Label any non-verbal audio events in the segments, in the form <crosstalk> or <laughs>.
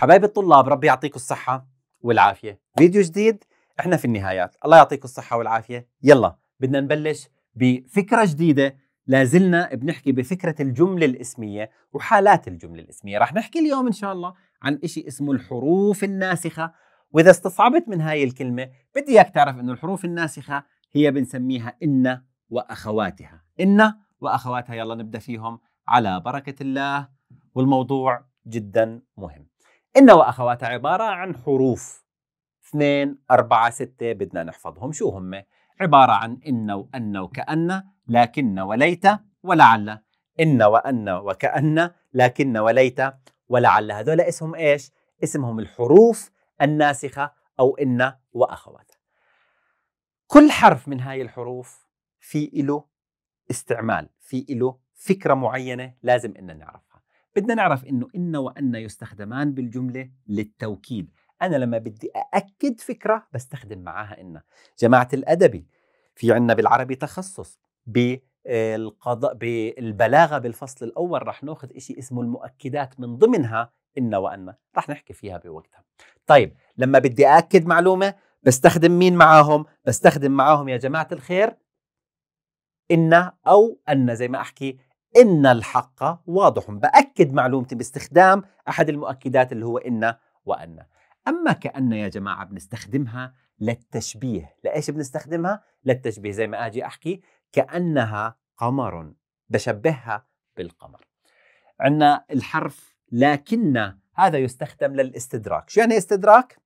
حبايب الطلاب ربي يعطيكم الصحة والعافية فيديو جديد احنا في النهايات الله يعطيكم الصحة والعافية يلا بدنا نبلش بفكرة جديدة لازلنا بنحكي بفكرة الجملة الاسمية وحالات الجملة الاسمية رح نحكي اليوم ان شاء الله عن اشي اسمه الحروف الناسخة واذا استصعبت من هاي الكلمة بدي اياك تعرف انه الحروف الناسخة هي بنسميها إن وأخواتها إن وأخواتها يلا نبدأ فيهم على بركة الله والموضوع جدا مهم إن وأخواتها عبارة عن حروف 2 4 6 بدنا نحفظهم شو هم عبارة عن إن وأن وكأن لكن وليت ولعل إن وأن وكأن لكن وليت ولعل هذول اسمهم إيش؟ اسمهم الحروف الناسخة أو إن وأخواتها كل حرف من هاي الحروف في إله استعمال في إله فكرة معينة لازم إننا نعرف بدنا نعرف انه ان وان يستخدمان بالجمله للتوكيد انا لما بدي ااكد فكره بستخدم معاها ان جماعه الادبي في عندنا بالعربي تخصص بالقضاء آه، بالبلاغه بالفصل الاول رح ناخذ شيء اسمه المؤكدات من ضمنها ان وان رح نحكي فيها بوقتها طيب لما بدي اكد معلومه بستخدم مين معاهم بستخدم معاهم يا جماعه الخير ان او ان زي ما احكي إن الحق واضح بأكد معلومتي باستخدام أحد المؤكدات اللي هو إن وأن أما كأن يا جماعة بنستخدمها للتشبيه لإيش بنستخدمها؟ للتشبيه زي ما أجي أحكي كأنها قمر بشبهها بالقمر عندنا الحرف لكن هذا يستخدم للاستدراك شو يعني استدراك؟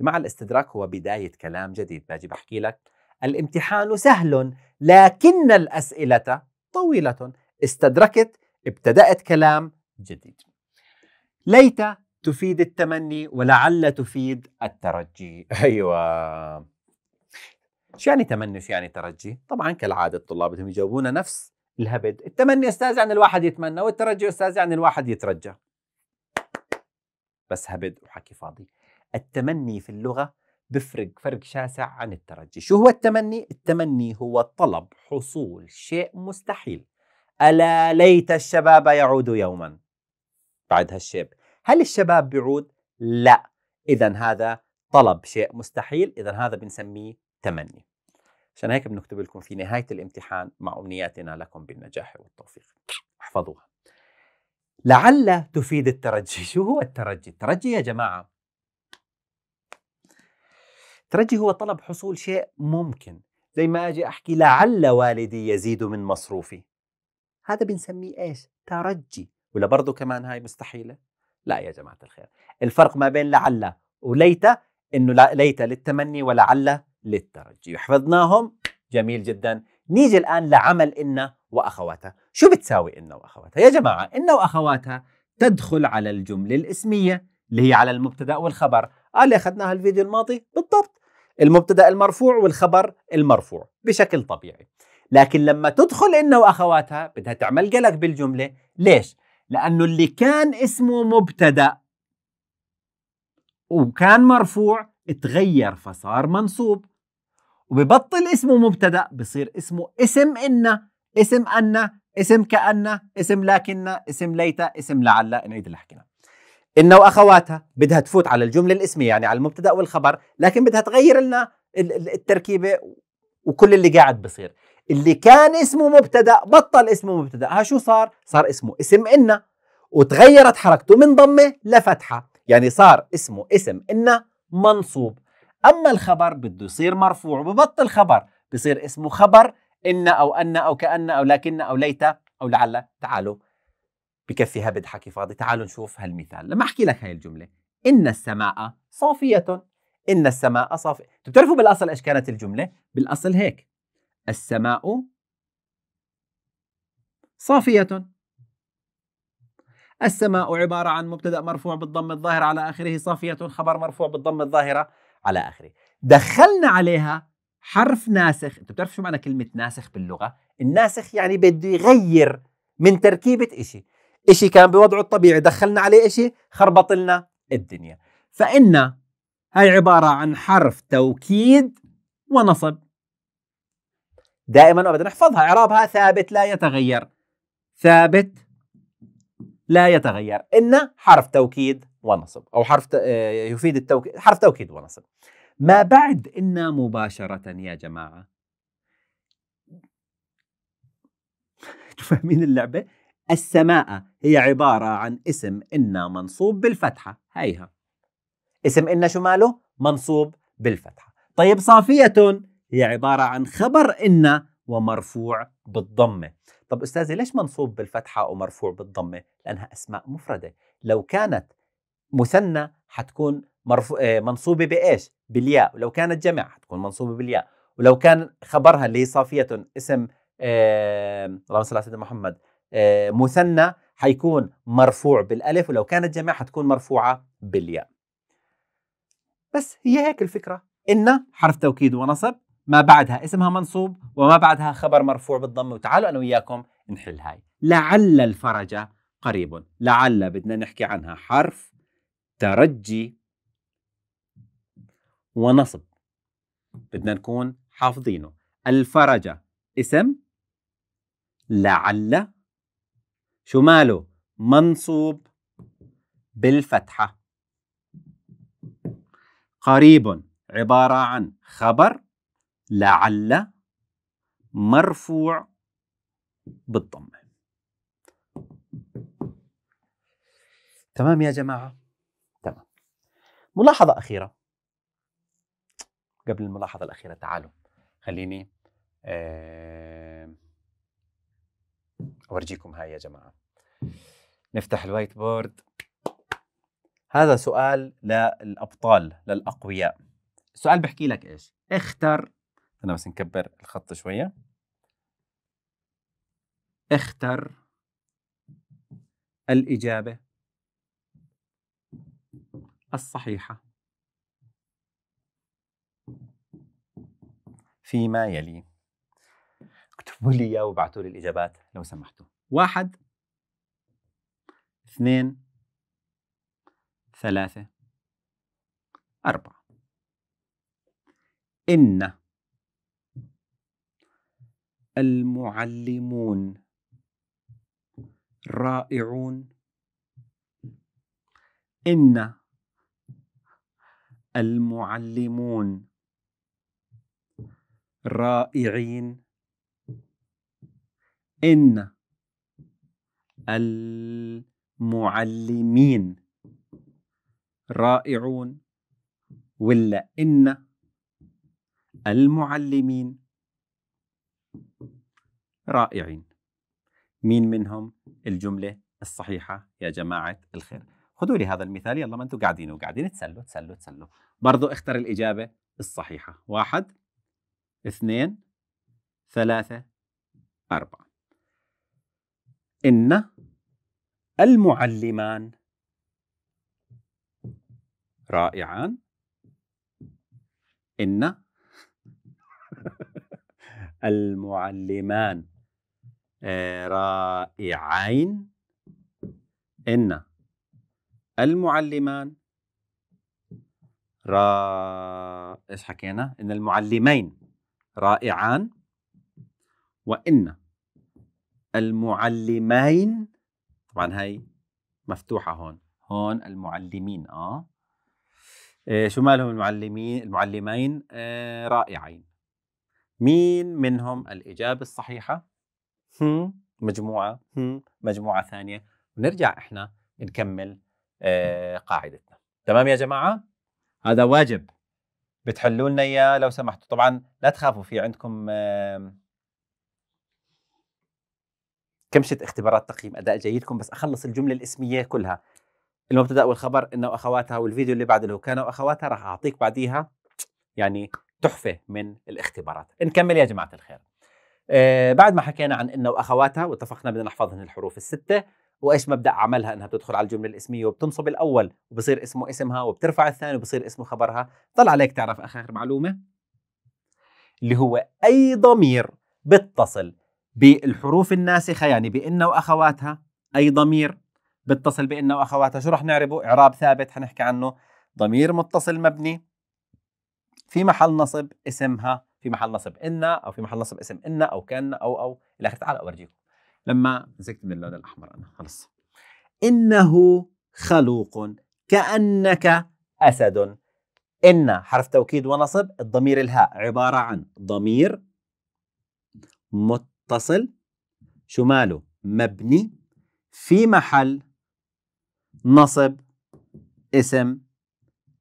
جماعة الاستدراك هو بداية كلام جديد باجي بحكي لك الامتحان سهل لكن الأسئلة طويلة استدركت ابتدأت كلام جديد ليت تفيد التمني ولعل تفيد الترجي <laughs> أيوة شو يعني تمني شو يعني ترجي طبعا كالعادة الطلاب بدهم يجاوبونا نفس الهبد التمني أستاذ يعني الواحد يتمنى والترجي أستاذ يعني الواحد يترجى بس هبد وحكي فاضي التمني في اللغة بفرق فرق شاسع عن الترجي شو هو التمني؟ التمني هو طلب حصول شيء مستحيل ألا ليت الشباب يعود يوما بعد هالشيب هل الشباب بيعود؟ لا إذا هذا طلب شيء مستحيل إذا هذا بنسميه تمني عشان هيك بنكتب لكم في نهاية الامتحان مع أمنياتنا لكم بالنجاح والتوفيق احفظوها لعل تفيد الترجي <laughs> شو هو الترجي؟ الترجي يا جماعة الترجي هو طلب حصول شيء ممكن زي ما أجي أحكي لعل والدي يزيد من مصروفي هذا بنسميه ايش ترجي ولا برضه كمان هاي مستحيله لا يا جماعه الخير الفرق ما بين لعل وليت انه ليت للتمني ولعل للترجي حفظناهم جميل جدا نيجي الان لعمل ان واخواتها شو بتساوي ان واخواتها يا جماعه ان واخواتها تدخل على الجمله الاسميه اللي هي على المبتدا والخبر آه اللي اخذناها الفيديو الماضي بالضبط المبتدا المرفوع والخبر المرفوع بشكل طبيعي لكن لما تدخل إنه وأخواتها بدها تعمل قلق بالجملة ليش؟ لأنه اللي كان اسمه مبتدأ وكان مرفوع اتغير فصار منصوب وببطل اسمه مبتدأ بصير اسمه اسم إن اسم أن اسم كأن اسم لكن اسم ليت اسم لعل نعيد اللي حكيناه إن وأخواتها بدها تفوت على الجملة الاسمية يعني على المبتدأ والخبر لكن بدها تغير لنا التركيبة وكل اللي قاعد بصير اللي كان اسمه مبتدا بطل اسمه مبتدا ها شو صار صار اسمه اسم إن وتغيرت حركته من ضمه لفتحه يعني صار اسمه اسم إن منصوب اما الخبر بده يصير مرفوع ببطل خبر بصير اسمه خبر ان او ان او كان او لكن او ليت او لعل تعالوا بكفي هبد حكي فاضي تعالوا نشوف هالمثال لما احكي لك هاي الجمله ان السماء صافيه ان السماء صافيه بتعرفوا بالاصل ايش كانت الجمله بالاصل هيك السماء صافية السماء عبارة عن مبتدأ مرفوع بالضم الظاهر على آخره صافية خبر مرفوع بالضم الظاهرة على آخره دخلنا عليها حرف ناسخ أنت بتعرف شو معنى كلمة ناسخ باللغة الناسخ يعني بده يغير من تركيبة إشي إشي كان بوضعه الطبيعي دخلنا عليه إشي خربط لنا الدنيا فإن هاي عبارة عن حرف توكيد ونصب دائما وابدا احفظها اعرابها ثابت لا يتغير ثابت لا يتغير ان حرف توكيد ونصب او حرف آه، يفيد التوكيد حرف توكيد ونصب ما بعد ان مباشره يا جماعه <laughs> فاهمين اللعبه السماء هي عباره عن اسم ان منصوب بالفتحه هيها اسم ان شماله منصوب بالفتحه طيب صافيه هي عبارة عن خبر إن ومرفوع بالضمة طب أستاذي ليش منصوب بالفتحة ومرفوع بالضمة؟ لأنها أسماء مفردة لو كانت مثنى حتكون مرفو... آه، منصوبة بإيش؟ بالياء ولو كانت جمع حتكون منصوبة بالياء ولو كان خبرها اللي هي صافية اسم آه، اللهم صل على سيدنا محمد آه، مثنى حيكون مرفوع بالألف ولو كانت جمع حتكون مرفوعة بالياء بس هي هيك الفكرة إن حرف توكيد ونصب ما بعدها اسمها منصوب وما بعدها خبر مرفوع بالضم وتعالوا انا وياكم نحل هاي لعل الفرج قريب لعل بدنا نحكي عنها حرف ترجي ونصب بدنا نكون حافظينه الفرج اسم لعل شو ماله منصوب بالفتحة قريب عبارة عن خبر لعل مرفوع بالضمة تمام يا جماعة تمام ملاحظة أخيرة قبل الملاحظة الأخيرة تعالوا خليني أورجيكم هاي يا جماعة نفتح الوايت بورد هذا سؤال للأبطال للأقوياء السؤال بحكي لك إيش اختر خلينا بس نكبر الخط شوية اختر الإجابة الصحيحة فيما يلي اكتبوا لي اياه وابعثوا لي الإجابات لو سمحتوا واحد اثنين ثلاثة أربعة إن المعلمون رائعون إن المعلمون رائعين إن المعلمين رائعون ولا إن المعلمين رائعين مين منهم الجملة الصحيحة يا جماعة الخير خذوا لي هذا المثال يلا ما انتم قاعدين وقاعدين تسلوا تسلوا تسلوا برضو اختر الإجابة الصحيحة واحد اثنين ثلاثة أربعة إن المعلمان رائعان إن <laughs> المعلمان آه، رائعين إن المعلمان رائع ايش حكينا؟ ان المعلمين رائعان وان المعلمين طبعا هي مفتوحه هون هون المعلمين اه إيه شو مالهم المعلمين المعلمين آه رائعين مين منهم الاجابه الصحيحه هم مجموعه هم مجموعه ثانيه ونرجع احنا نكمل آه، قاعدتنا تمام يا جماعه هذا واجب بتحلوا لنا اياه لو سمحتوا طبعا لا تخافوا في عندكم كمشة اختبارات تقييم اداء جيدكم بس اخلص الجمله الاسميه كلها المبتدا والخبر انه اخواتها والفيديو اللي بعد اللي هو كانوا اخواتها راح اعطيك بعديها يعني تحفه من الاختبارات نكمل يا جماعه الخير آه، بعد ما حكينا عن انه وأخواتها واتفقنا بدنا نحفظهن الحروف الستة وايش مبدا عملها انها بتدخل على الجمله الاسميه وبتنصب الاول وبصير اسمه اسمها وبترفع الثاني وبصير اسمه خبرها طلع عليك تعرف اخر معلومه اللي هو اي ضمير بتصل بالحروف الناسخه يعني بان واخواتها اي ضمير بتصل بان واخواتها شو رح نعربه اعراب ثابت حنحكي عنه ضمير متصل مبني في محل نصب اسمها في محل نصب إن أو في محل نصب اسم إن أو كان أو أو إلى آخره تعال أورجيكم لما مسكت من اللون الأحمر أنا خلص إنه خلوق كأنك أسد إن حرف توكيد ونصب الضمير الهاء عبارة عن ضمير متصل شماله مبني في محل نصب اسم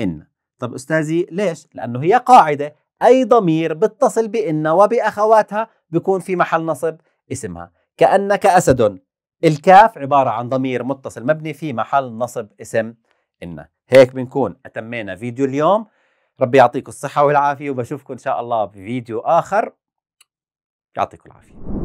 إن طب أستاذي ليش؟ لأنه هي قاعدة أي ضمير بتصل بإن وبأخواتها بيكون في محل نصب اسمها كأنك أسد الكاف عبارة عن ضمير متصل مبني في محل نصب اسم إن هيك بنكون أتمينا فيديو اليوم ربي يعطيكم الصحة والعافية وبشوفكم إن شاء الله بفيديو آخر يعطيكم العافية